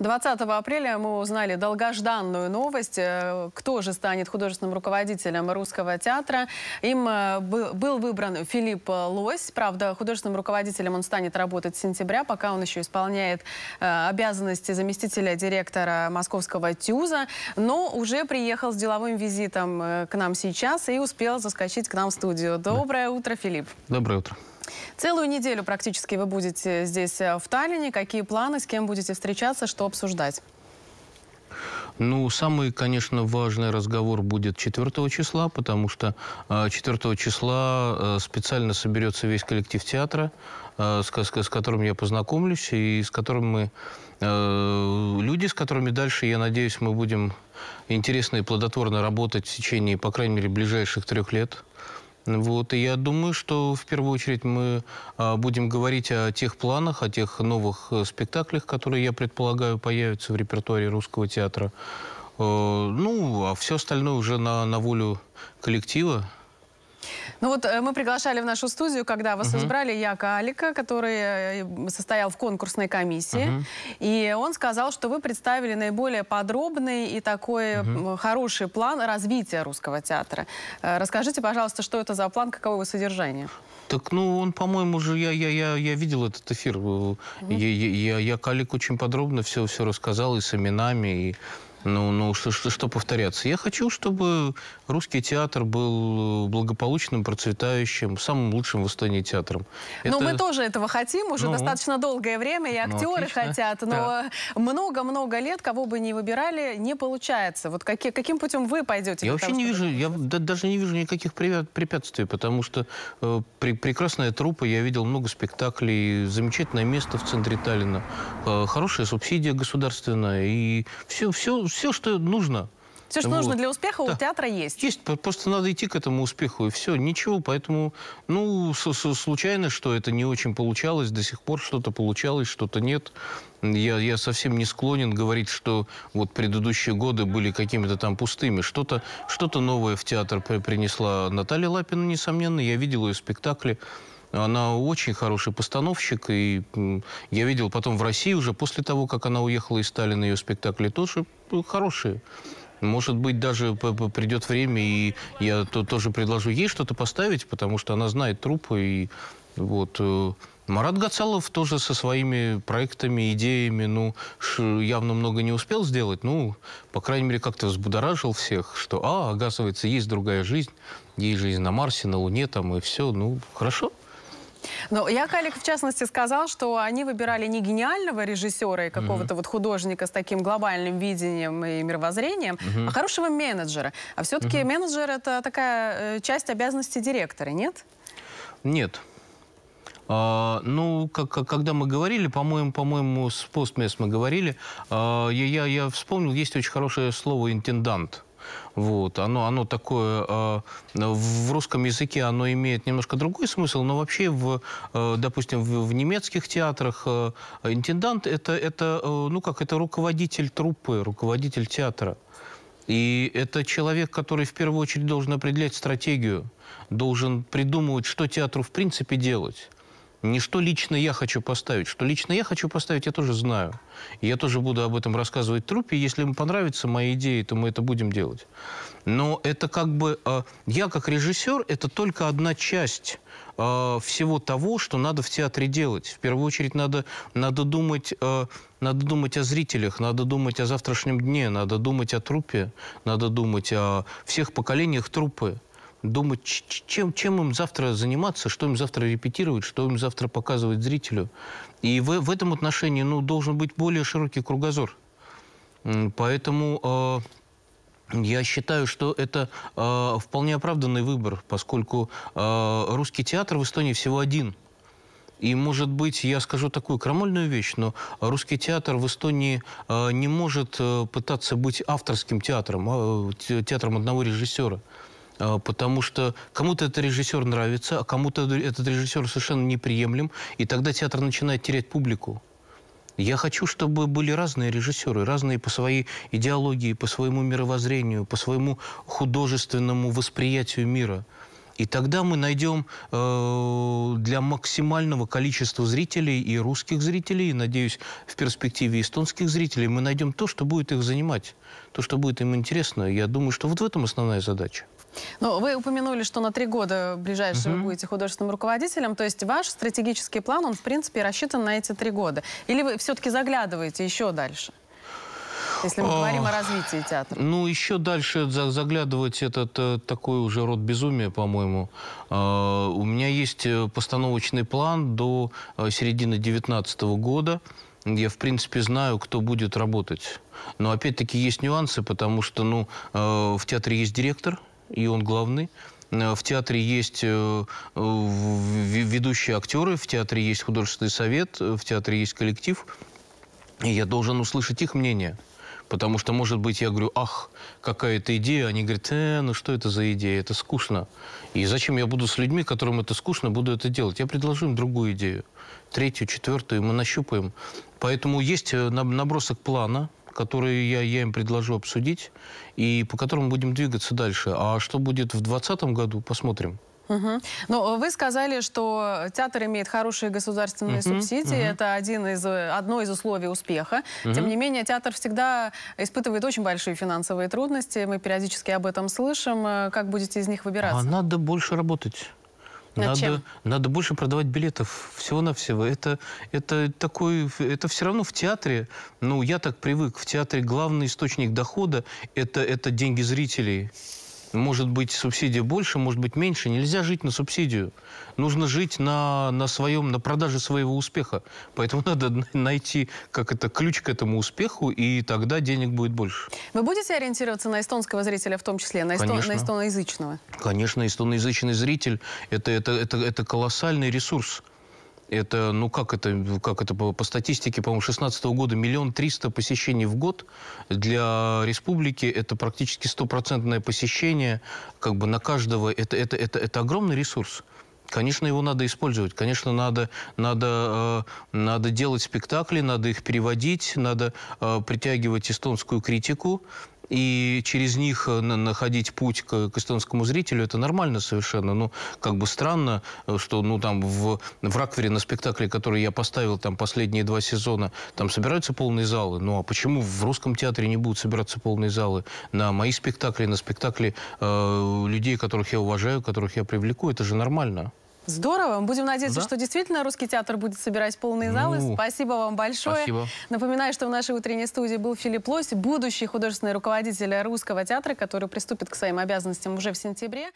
20 апреля мы узнали долгожданную новость, э, кто же станет художественным руководителем русского театра. Им э, был выбран Филипп Лось. Правда, художественным руководителем он станет работать с сентября, пока он еще исполняет э, обязанности заместителя директора московского ТЮЗа. Но уже приехал с деловым визитом к нам сейчас и успел заскочить к нам в студию. Доброе утро, Филипп. Доброе утро. Целую неделю практически вы будете здесь э, в Таллине. Какие планы, с кем будете встречаться, что обсуждать? Ну, самый, конечно, важный разговор будет 4 числа, потому что 4 э, числа э, специально соберется весь коллектив театра, с, с, с которым я познакомлюсь, и с которым мы... люди, с которыми дальше, я надеюсь, мы будем интересно и плодотворно работать в течение, по крайней мере, ближайших трех лет. Вот, и я думаю, что в первую очередь мы а, будем говорить о тех планах, о тех новых э, спектаклях, которые, я предполагаю, появятся в репертуаре русского театра. Э, ну, а все остальное уже на, на волю коллектива, ну вот э, мы приглашали в нашу студию, когда вас угу. избрали, Яка Алика, который э, состоял в конкурсной комиссии. Угу. И он сказал, что вы представили наиболее подробный и такой угу. хороший план развития русского театра. Расскажите, пожалуйста, что это за план, каково его содержание? Так, ну, он, по-моему, уже я, я, я, я видел этот эфир. Угу. Я, я, я, я Калик очень подробно все, все рассказал и с именами, и ну, ну что, что, что повторяться? Я хочу, чтобы русский театр был э, благополучным, процветающим, самым лучшим в Эстонии театром. Ну, это... Но мы тоже этого хотим уже ну, достаточно долгое время, и ну, актеры ну, хотят, но много-много да. лет, кого бы ни выбирали, не получается. Вот какие, каким путем вы пойдете? Я вообще того, не вижу, это... я даже не вижу никаких препятствий, потому что э, при, прекрасная труппа, я видел много спектаклей, замечательное место в центре Таллина, э, хорошая субсидия государственная, и все, все все, что нужно. Все, что вот. нужно для успеха, да. у театра есть. Есть, просто надо идти к этому успеху, и все, ничего. Поэтому, ну, с -с случайно, что это не очень получалось, до сих пор что-то получалось, что-то нет. Я, я совсем не склонен говорить, что вот предыдущие годы были какими-то там пустыми. Что-то что, -то, новое в театр при принесла Наталья Лапина, несомненно. Я видел ее спектакли. Она очень хороший постановщик, и я видел потом в России уже после того, как она уехала из Сталина, ее спектакли тоже хорошие. Может быть, даже придет время, и я то тоже предложу ей что-то поставить, потому что она знает трупы. И вот. Э, Марат Гацалов тоже со своими проектами, идеями, ну, явно много не успел сделать, ну, по крайней мере, как-то взбудоражил всех, что, а, оказывается, есть другая жизнь, есть жизнь на Марсе, на Луне там и все, ну, хорошо. Но ну, я Калик, в частности, сказал, что они выбирали не гениального режиссера и какого-то mm -hmm. вот художника с таким глобальным видением и мировоззрением, mm -hmm. а хорошего менеджера. А все-таки mm -hmm. менеджер это такая э, часть обязанности директора, нет? Нет. А, ну, как, как, когда мы говорили, по-моему, по-моему, с постмес мы говорили, а, я, я вспомнил, есть очень хорошее слово «интендант». Вот. Оно, оно такое... Э, в русском языке оно имеет немножко другой смысл, но вообще, в, э, допустим, в, в немецких театрах э, интендант это, это, э, ну как, это руководитель труппы, руководитель театра. И это человек, который в первую очередь должен определять стратегию, должен придумывать, что театру в принципе делать не что лично я хочу поставить. Что лично я хочу поставить, я тоже знаю. И я тоже буду об этом рассказывать трупе. Если им понравится мои идеи, то мы это будем делать. Но это как бы... Э, я как режиссер, это только одна часть э, всего того, что надо в театре делать. В первую очередь надо, надо, думать, э, надо думать о зрителях, надо думать о завтрашнем дне, надо думать о трупе, надо думать о всех поколениях трупы думать, чем, чем им завтра заниматься, что им завтра репетировать, что им завтра показывать зрителю. И в, в этом отношении ну, должен быть более широкий кругозор. Поэтому э, я считаю, что это э, вполне оправданный выбор, поскольку э, русский театр в Эстонии всего один. И, может быть, я скажу такую крамольную вещь, но русский театр в Эстонии э, не может э, пытаться быть авторским театром, э, театром одного режиссера. А, потому что кому-то этот режиссер нравится, а кому-то этот режиссер совершенно неприемлем, и тогда театр начинает терять публику. Я хочу, чтобы были разные режиссеры, разные по своей идеологии, по своему мировоззрению, по своему художественному восприятию мира. И тогда мы найдем э, для максимального количества зрителей и русских зрителей, и, надеюсь, в перспективе эстонских зрителей, мы найдем то, что будет их занимать, то, что будет им интересно. Я думаю, что вот в этом основная задача. Ну, вы упомянули, что на три года ближайшие угу. вы будете художественным руководителем, то есть ваш стратегический план, он, в принципе, рассчитан на эти три года. Или вы все-таки заглядываете еще дальше? Если мы говорим о развитии театра. Ну, еще дальше заглядывать этот э, такой уже род безумия, по-моему. Э, у меня есть э, постановочный план до середины 2019 года. Я, в принципе, знаю, кто будет работать. Но, опять-таки, есть нюансы, потому что ну, в театре есть директор – и он главный. Э, в театре есть э, э, ведущие актеры, в театре есть художественный совет, в театре есть коллектив. И я должен услышать их мнение. Потому что, может быть, я говорю, ах, какая-то идея. Они говорят, э, ну что это за идея, это скучно. И зачем я буду с людьми, которым это скучно, буду это делать? Я предложу им другую идею. Третью, четвертую, мы нащупаем. Поэтому есть набросок плана, которые я, я им предложу обсудить и по которым будем двигаться дальше. А что будет в 2020 году, посмотрим. Угу. Ну, Но вы сказали, что театр имеет хорошие государственные угу, субсидии. Угу. Это один из, одно из условий успеха. Угу. Тем не менее, театр всегда испытывает очень большие финансовые трудности. Мы периодически об этом слышим. Э, как будете из них выбираться? А надо больше работать надо, надо больше продавать билетов всего-навсего. Это, это такой, это все равно в театре, ну, я так привык, в театре главный источник дохода это, это деньги зрителей. Может быть, субсидия больше, может быть, меньше. Нельзя жить на субсидию. Нужно жить на, на своем, на продаже своего успеха. Поэтому надо найти, как это, ключ к этому успеху, и тогда денег будет больше. Вы будете ориентироваться на эстонского зрителя в том числе, на, эстон, Конечно. на эстоноязычного? Конечно, эстоноязычный зритель это, – это, это, это колоссальный ресурс. Это, ну как это, как это по статистике, по-моему, 16 года миллион триста посещений в год для республики это практически стопроцентное посещение, как бы на каждого это это это это огромный ресурс. Конечно, его надо использовать. Конечно, надо, надо, э, надо делать спектакли, надо их переводить, надо э, притягивать эстонскую критику и через них э, находить путь к, к эстонскому зрителю, это нормально совершенно. Ну, как бы странно, э, что, ну, там, в, в Раквере на спектакле, который я поставил там последние два сезона, там собираются полные залы. Ну, а почему в русском театре не будут собираться полные залы? На мои спектакли, на спектакли э, людей, которых я уважаю, которых я привлеку, это же нормально. Здорово. Будем надеяться, да? что действительно русский театр будет собирать полные залы. Ну, Спасибо вам большое. Спасибо. Напоминаю, что в нашей утренней студии был Филипп Лось, будущий художественный руководитель русского театра, который приступит к своим обязанностям уже в сентябре.